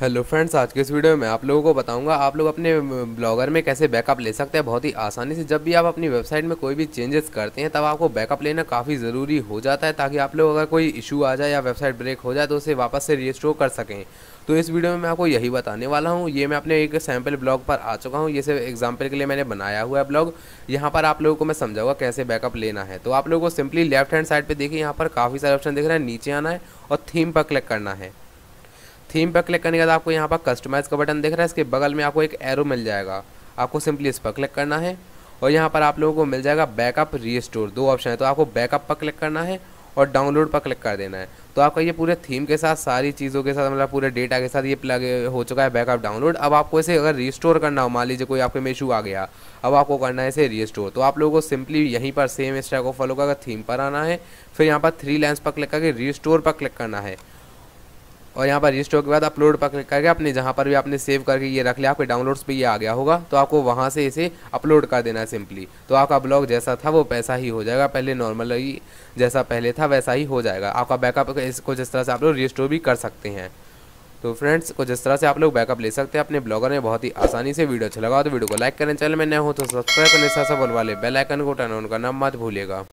hello friends आज के इस वीडियो में आप लोगों को बताऊंगा आप लोग अपने ब्लॉगर में कैसे बैकअप ले सकते हैं बहुत ही आसानी से जब भी आप अपनी वेबसाइट में कोई भी चेंजेस करते हैं तब आपको बैकअप लेना काफ़ी ज़रूरी हो जाता है ताकि आप लोग अगर कोई इशू आ जाए या वेबसाइट ब्रेक हो जाए तो उसे वापस से रिस्टोर कर सकें तो इस वीडियो में मैं आपको यही बताने वाला हूँ ये मैं अपने एक सैम्पल ब्लॉग पर आ चुका हूँ ये सिर्फ एग्जाम्पल के लिए मैंने बनाया हुआ है ब्लॉग यहाँ पर आप लोगों को मैं समझाऊंगा कैसे बैकअप लेना है तो आप लोगों को सिंपली लेफ्ट हैंड साइड पर देखिए यहाँ पर काफ़ी सारे ऑप्शन दिख रहे हैं नीचे आना है और थीम पर क्लिक करना है थीम पर क्लिक करने के बाद आपको यहाँ पर कस्टमाइज़ का बटन दिख रहा है इसके बगल में आपको एक एरो मिल जाएगा आपको सिंपली इस पर क्लिक करना है और यहाँ पर आप लोगों को मिल जाएगा बैकअप रीस्टोर दो ऑप्शन है तो आपको बैकअप पर क्लिक करना है और डाउनलोड पर क्लिक कर देना है तो आपका ये पूरे थीम के साथ सारी चीज़ों के साथ मतलब पूरे डेटा के साथ ये प्लग हो चुका है बैकअप डाउनलोड अब आपको इसे अगर रीस्टोर करना हो मान लीजिए कोई आपके में इशू आ गया अब आपको करना है इसे रीस्टोर तो आप लोगों को सिंपली यहीं पर सेम स्टैक को फॉलो करके थीम पर आना है फिर यहाँ पर थ्री लाइन्स पर क्लिक करके रीस्टोर पर क्लिक करना है और यहाँ पर रिस्टोर के बाद अपलोड करके अपने जहाँ पर भी आपने सेव करके ये रख लिया आपके डाउनलोड्स पे ये आ गया होगा तो आपको वहाँ से इसे अपलोड कर देना है सिंपली तो आपका ब्लॉग जैसा था वो पैसा ही हो जाएगा पहले नॉर्मल ही जैसा पहले था वैसा ही हो जाएगा आपका बैकअप इसको जिस तरह से आप लोग रिस्टोर भी कर सकते हैं तो फ्रेंड्स को जिस तरह से आप लोग बैकअप ले सकते हैं अपने ब्लॉगर में बहुत ही आसानी से वीडियो अच्छा लगा तो वीडियो को लाइक करें चैनल में नए हो तो सब्सक्राइब करने साथ साथ वाले बेल आइकन को टर्न ऑन करना मत भूलिएगा